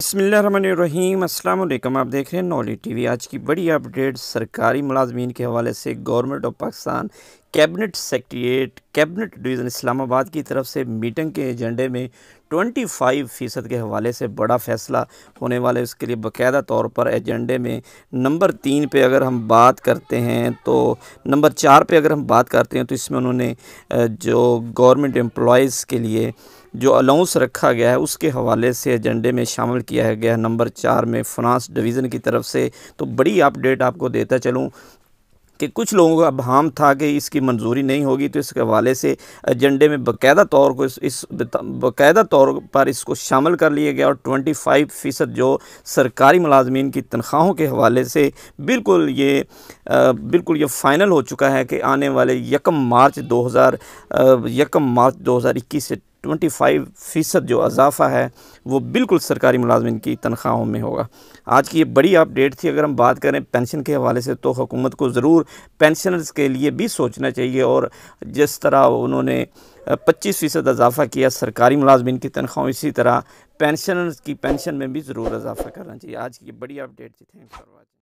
बसमीम अल्लाम आप देख रहे हैं नॉली टीवी आज की बड़ी अपडेट सरकारी मुलाजमीन के हवाले से government of Pakistan cabinet secretariat cabinet division Islamabad की तरफ से मीटिंग के एजेंडे में 25 फ़ीसद के हवाले से बड़ा फैसला होने वाला है उसके लिए बाकायदा तौर पर एजेंडे में नंबर तीन पे अगर हम बात करते हैं तो नंबर चार पे अगर हम बात करते हैं तो इसमें उन्होंने जो गवर्नमेंट एम्प्लॉज़ के लिए जो अलाउंस रखा गया है उसके हवाले से एजेंडे में शामिल किया गया है नंबर चार में फ्रांस डिवीज़न की तरफ से तो बड़ी अपडेट आपको देता चलूँ कि कुछ लोगों का भाम था कि इसकी मंजूरी नहीं होगी तो इसके हवाले से एजेंडे में बाकायदा तौर को इस, इस बाकायदा तौर पर इसको शामिल कर लिया गया और 25 फ़ीसद जो सरकारी मुलाजमीन की तनख्वाहों के हवाले से बिल्कुल ये आ, बिल्कुल ये फ़ाइनल हो चुका है कि आने वाले यकम मार्च दो हज़ार यकम मार्च दो हज़ार इक्कीस से 25 फ़ीसद जो अजाफ़ा है वो बिल्कुल सरकारी मुलाजमन की तनख्वाहों में होगा आज की ये बड़ी अपडेट थी अगर हम बात करें पेंशन के हवाले से तो हुकूमत को ज़रूर पेंशनर्स के लिए भी सोचना चाहिए और जिस तरह उन्होंने पच्चीस फ़ीसद अजाफ़ा किया सरकारी मुलाजमन की तनख्वाहों इसी तरह पेंशनर्स की पेंशन में भी ज़रूर अजाफा करना चाहिए आज की ये बड़ी अपडेट थी थैंक